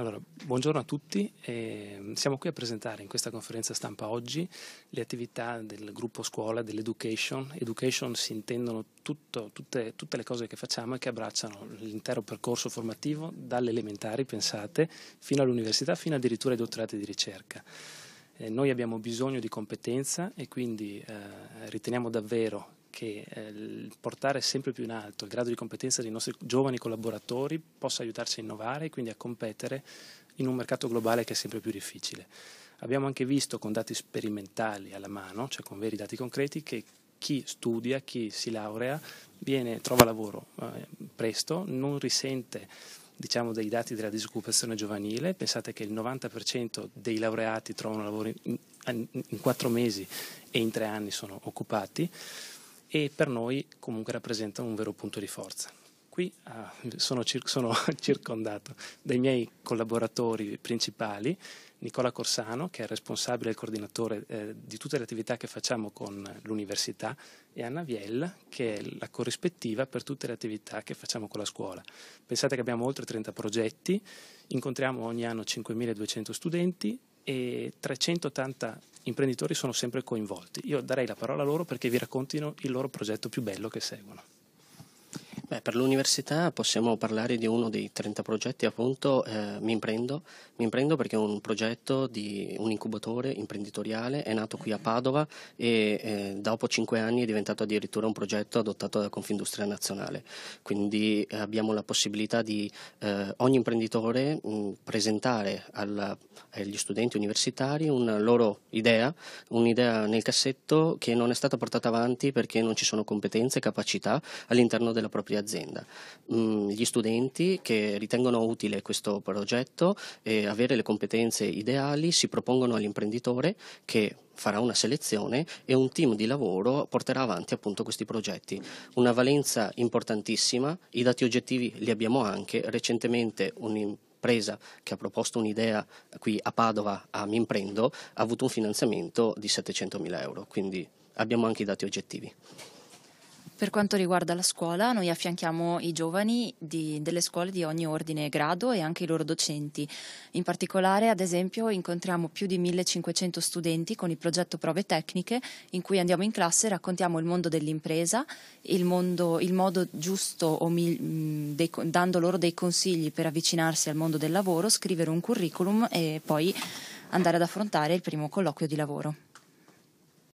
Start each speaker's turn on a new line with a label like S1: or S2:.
S1: Allora, buongiorno a tutti, eh, siamo qui a presentare in questa conferenza stampa oggi le attività del gruppo scuola dell'education. Education si intendono tutto, tutte, tutte, le cose che facciamo e che abbracciano l'intero percorso formativo, dalle elementari, pensate, fino all'università, fino addirittura ai dottorati di ricerca. Eh, noi abbiamo bisogno di competenza e quindi eh, riteniamo davvero che eh, portare sempre più in alto il grado di competenza dei nostri giovani collaboratori possa aiutarci a innovare e quindi a competere in un mercato globale che è sempre più difficile. Abbiamo anche visto con dati sperimentali alla mano, cioè con veri dati concreti, che chi studia, chi si laurea, viene, trova lavoro eh, presto, non risente diciamo, dei dati della disoccupazione giovanile. Pensate che il 90% dei laureati trovano lavoro in, in, in 4 mesi e in tre anni sono occupati e per noi comunque rappresenta un vero punto di forza. Qui ah, sono, cir- sono circondato dai miei collaboratori principali, Nicola Corsano, che è responsabile e coordinatore eh, di tutte le attività che facciamo con l'università, e Anna Viel, che è la corrispettiva per tutte le attività che facciamo con la scuola. Pensate che abbiamo oltre 30 progetti, incontriamo ogni anno 5.200 studenti, e 380 imprenditori sono sempre coinvolti. Io darei la parola a loro perché vi raccontino il loro progetto più bello che seguono.
S2: Beh, per l'università possiamo parlare di uno dei 30 progetti, appunto, eh, mi, imprendo, mi imprendo perché è un progetto di un incubatore imprenditoriale, è nato qui a Padova e eh, dopo 5 anni è diventato addirittura un progetto adottato da Confindustria Nazionale. Quindi eh, abbiamo la possibilità di eh, ogni imprenditore mh, mm, presentare alla, agli studenti universitari una loro idea, un'idea nel cassetto che non è stata portata avanti perché non ci sono competenze e capacità all'interno della propria azienda. Mm, gli studenti che ritengono utile questo progetto e avere le competenze ideali si propongono all'imprenditore che farà una selezione e un team di lavoro porterà avanti appunto questi progetti. Una valenza importantissima, i dati oggettivi li abbiamo anche, recentemente un Presa, che ha proposto un'idea qui a Padova a Mimprendo ha avuto un finanziamento di 700 mila euro, quindi abbiamo anche i dati oggettivi.
S3: Per quanto riguarda la scuola, noi affianchiamo i giovani di, delle scuole di ogni ordine e grado e anche i loro docenti. In particolare, ad esempio, incontriamo più di 1500 studenti con il progetto Prove Tecniche, in cui andiamo in classe e raccontiamo il mondo dell'impresa, il, mondo, il modo giusto, mi, dei, dando loro dei consigli per avvicinarsi al mondo del lavoro, scrivere un curriculum e poi andare ad affrontare il primo colloquio di lavoro.